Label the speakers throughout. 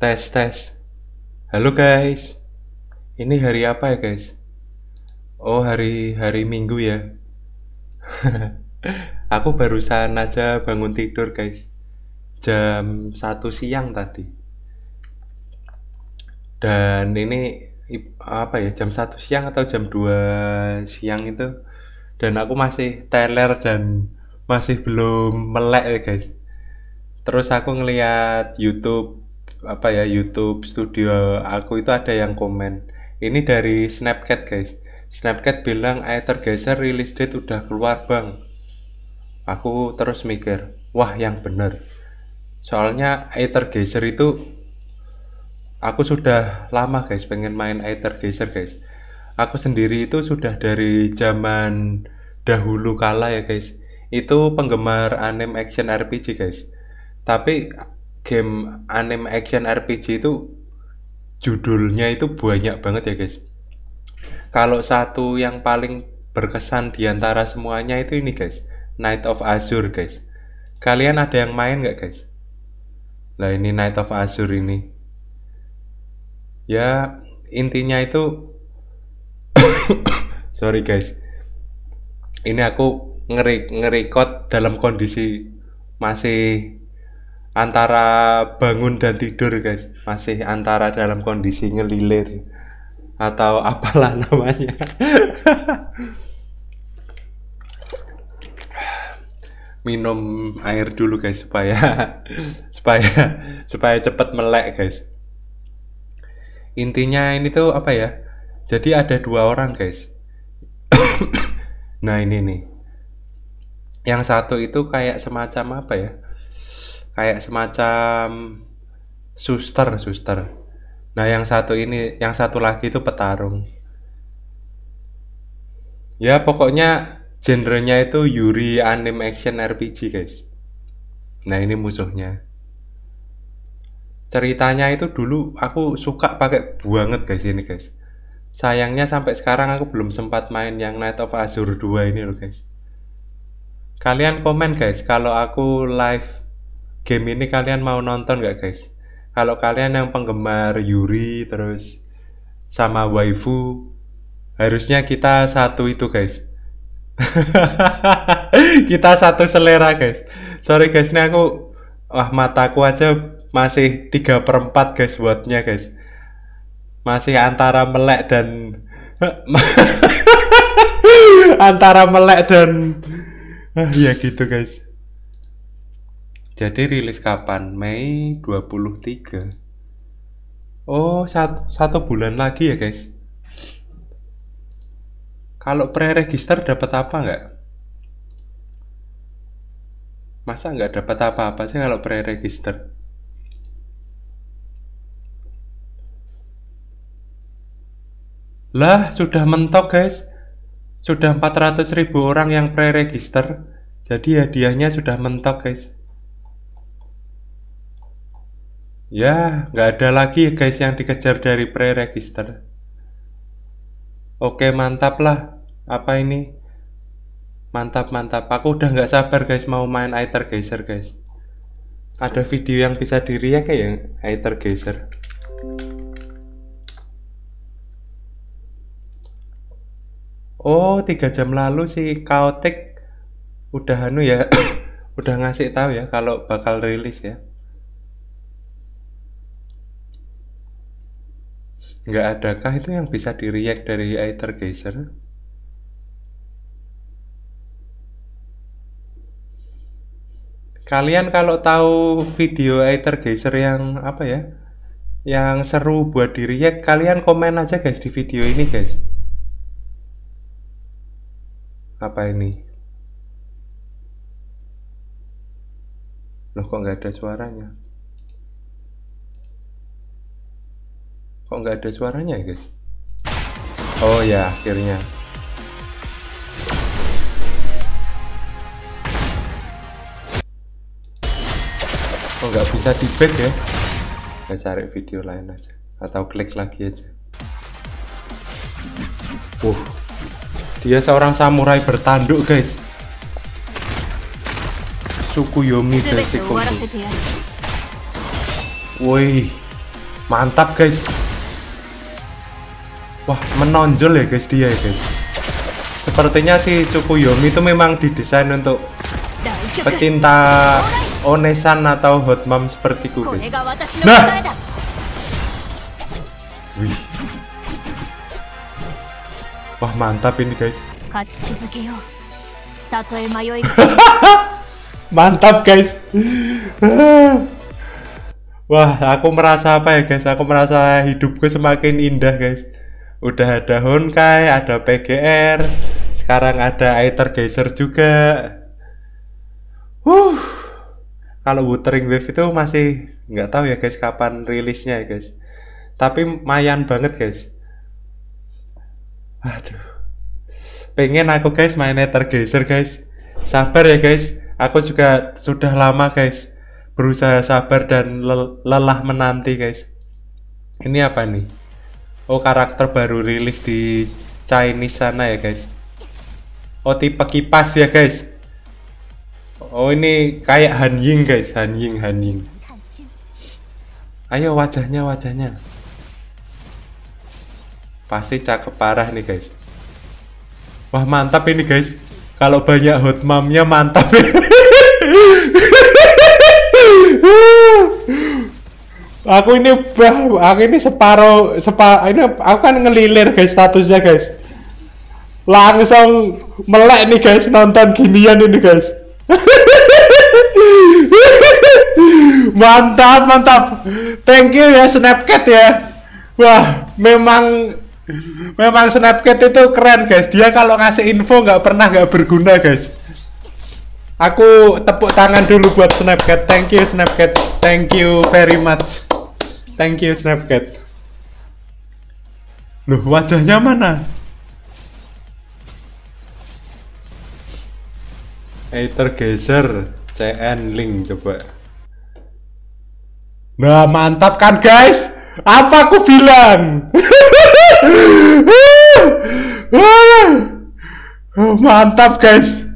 Speaker 1: Tes tes. Halo guys. Ini hari apa ya guys? Oh hari hari Minggu ya. Aku barusan aja bangun tidur guys. Jam satu siang tadi. Dan ini apa ya jam satu siang atau jam 2 siang itu dan aku masih teler dan masih belum melek ya guys terus aku ngeliat YouTube apa ya YouTube studio aku itu ada yang komen ini dari Snapchat guys Snapchat bilang air release rilis date udah keluar bang aku terus mikir wah yang bener soalnya air itu aku sudah lama guys pengen main air guys aku sendiri itu sudah dari zaman dahulu kala ya guys itu penggemar anime action RPG guys tapi game anime action RPG itu judulnya itu banyak banget ya guys. Kalau satu yang paling berkesan diantara semuanya itu ini guys, Night of Azure guys. Kalian ada yang main nggak guys? Nah ini Night of Azure ini. Ya intinya itu, sorry guys, ini aku ngeri ngerekod dalam kondisi masih antara bangun dan tidur guys masih antara dalam kondisi ngelilir atau apalah namanya minum air dulu guys supaya supaya supaya cepat melek guys intinya ini tuh apa ya jadi ada dua orang guys nah ini nih yang satu itu kayak semacam apa ya kayak semacam suster suster nah yang satu ini yang satu lagi itu petarung ya pokoknya genrenya itu Yuri anime action RPG guys nah ini musuhnya ceritanya itu dulu aku suka pakai banget guys ini guys sayangnya sampai sekarang aku belum sempat main yang Night of Azure 2 ini loh guys kalian komen guys kalau aku live game ini kalian mau nonton gak guys? Kalau kalian yang penggemar Yuri terus sama waifu, harusnya kita satu itu guys. kita satu selera guys. Sorry guys, ini aku wah mataku aja masih 3 per 4 guys buatnya guys. Masih antara melek dan antara melek dan ah, ya gitu guys jadi rilis kapan? Mei 23. Oh, satu, satu bulan lagi ya guys. Kalau pre-register dapat apa nggak? Masa nggak dapat apa-apa sih kalau pre-register? Lah, sudah mentok guys. Sudah 400 ribu orang yang pre-register. Jadi hadiahnya sudah mentok guys. Ya, nggak ada lagi guys yang dikejar dari pre-register. Oke, mantap lah. Apa ini? Mantap, mantap. Aku udah nggak sabar guys mau main Aether Geyser guys. Ada video yang bisa diri ya kayak Aether Geyser. Oh, tiga jam lalu si Kaotik udah anu ya, udah ngasih tahu ya kalau bakal rilis ya. nggak adakah itu yang bisa di dari AI Kalian kalau tahu video AI yang apa ya? Yang seru buat di kalian komen aja guys di video ini guys. Apa ini? Loh kok nggak ada suaranya? kok nggak ada suaranya ya guys oh ya akhirnya kok nggak bisa di back ya saya cari video lain aja atau klik lagi aja uh, dia seorang samurai bertanduk guys suku yomi dari Daisikoku Woi Mantap guys wah menonjol ya guys dia ya guys sepertinya si Yomi itu memang didesain untuk pecinta onesan atau hot mom seperti guys nah Wih. wah mantap ini guys mantap guys wah aku merasa apa ya guys aku merasa hidupku semakin indah guys udah ada Honkai, ada PGR, sekarang ada Aether juga. Huh, kalau Wuthering Wave itu masih nggak tahu ya guys kapan rilisnya ya guys. Tapi mayan banget guys. Aduh, pengen aku guys main Aether guys. Sabar ya guys, aku juga sudah lama guys berusaha sabar dan lelah menanti guys. Ini apa nih? Oh karakter baru rilis di Chinese sana ya guys Oh tipe kipas ya guys Oh ini kayak Han Ying guys Han Ying Han Ying Ayo wajahnya wajahnya Pasti cakep parah nih guys Wah mantap ini guys Kalau banyak hot momnya mantap aku ini bah, aku ini separuh sepa ini aku kan ngelilir guys statusnya guys langsung melek nih guys nonton ginian ini guys mantap mantap thank you ya snapcat ya wah memang memang snapcat itu keren guys dia kalau ngasih info nggak pernah nggak berguna guys aku tepuk tangan dulu buat snapcat thank you snapcat thank you very much Thank you Snapchat. Loh, wajahnya mana? Aether Geyser CN link coba. Nah, mantap kan guys? Apa aku bilang? Oh, mantap guys.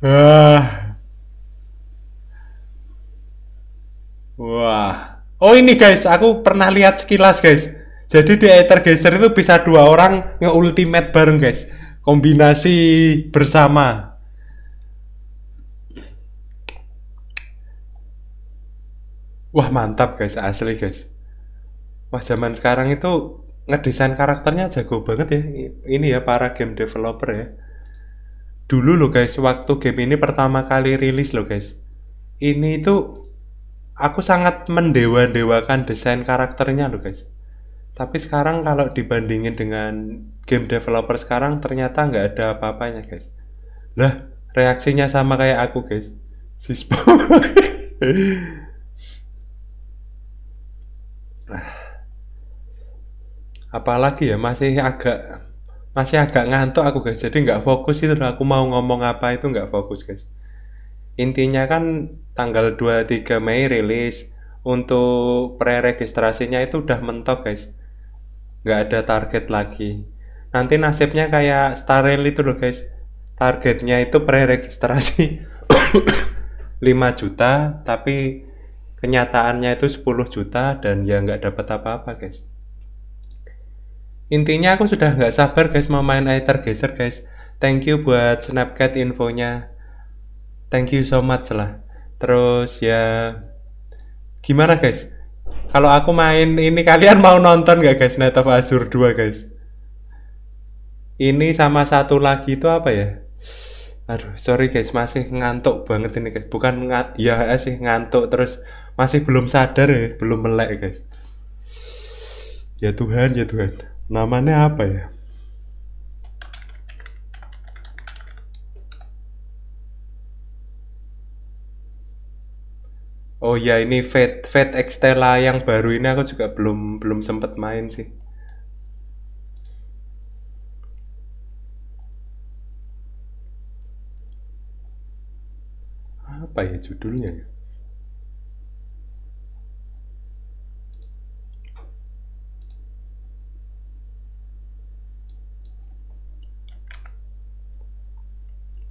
Speaker 1: Ah. Wah. Wah. Oh ini guys, aku pernah lihat sekilas guys. Jadi di Aether Geyser itu bisa dua orang nge-ultimate bareng guys. Kombinasi bersama. Wah mantap guys, asli guys. Wah zaman sekarang itu ngedesain karakternya jago banget ya. Ini ya para game developer ya. Dulu loh guys, waktu game ini pertama kali rilis loh guys. Ini itu aku sangat mendewa-dewakan desain karakternya loh guys tapi sekarang kalau dibandingin dengan game developer sekarang ternyata nggak ada apa-apanya guys lah reaksinya sama kayak aku guys Sispo. apalagi ya masih agak masih agak ngantuk aku guys jadi nggak fokus itu aku mau ngomong apa itu nggak fokus guys intinya kan tanggal 23 Mei rilis untuk pre-registrasinya itu udah mentok guys nggak ada target lagi nanti nasibnya kayak Starrel itu loh guys targetnya itu pre-registrasi 5 juta tapi kenyataannya itu 10 juta dan ya nggak dapat apa-apa guys intinya aku sudah nggak sabar guys mau main Aether tergeser guys thank you buat snapchat infonya thank you so much lah terus ya gimana guys kalau aku main ini kalian mau nonton gak guys Night of Azure 2 guys ini sama satu lagi itu apa ya aduh sorry guys masih ngantuk banget ini guys bukan ngat ya sih ngantuk terus masih belum sadar ya belum melek guys ya Tuhan ya Tuhan namanya apa ya Oh ya ini Fate Fate Extella yang baru ini aku juga belum belum sempat main sih. Apa ya judulnya ya?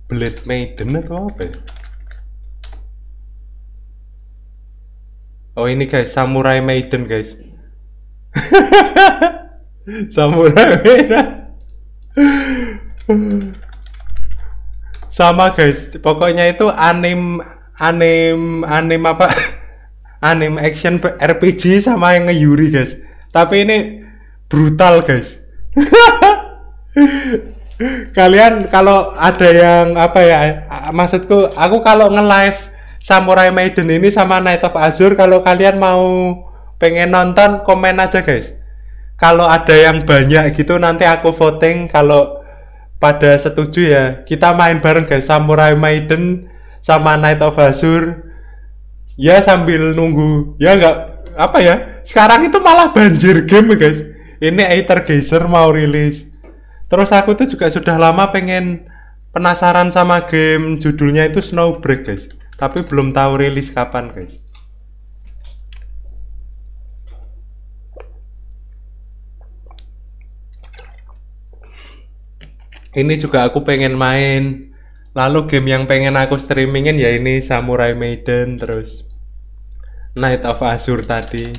Speaker 1: Blade Maiden atau apa ya? Oh ini guys, Samurai Maiden guys. Samurai Maiden. Sama guys, pokoknya itu anim anim anim apa? anim action RPG sama yang ngeyuri guys. Tapi ini brutal guys. Kalian kalau ada yang apa ya maksudku, aku kalau nge-live Samurai Maiden ini sama Night of Azure kalau kalian mau pengen nonton komen aja guys kalau ada yang banyak gitu nanti aku voting kalau pada setuju ya kita main bareng guys Samurai Maiden sama Night of Azure ya sambil nunggu ya nggak apa ya sekarang itu malah banjir game guys ini Aether Geyser mau rilis terus aku tuh juga sudah lama pengen penasaran sama game judulnya itu Snowbreak guys tapi belum tahu rilis kapan guys ini juga aku pengen main lalu game yang pengen aku streamingin ya ini Samurai Maiden terus Night of Azure tadi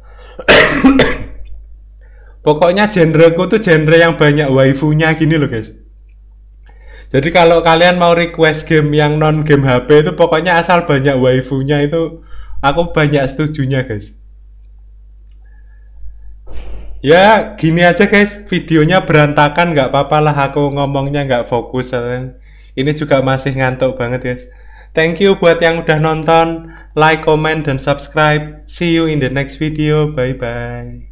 Speaker 1: pokoknya genre ku tuh genre yang banyak waifunya gini loh guys jadi kalau kalian mau request game yang non game HP itu pokoknya asal banyak waifunya itu aku banyak setujunya guys. Ya gini aja guys, videonya berantakan nggak papa lah aku ngomongnya nggak fokus. Ini juga masih ngantuk banget guys. Thank you buat yang udah nonton, like, comment, dan subscribe. See you in the next video. Bye bye.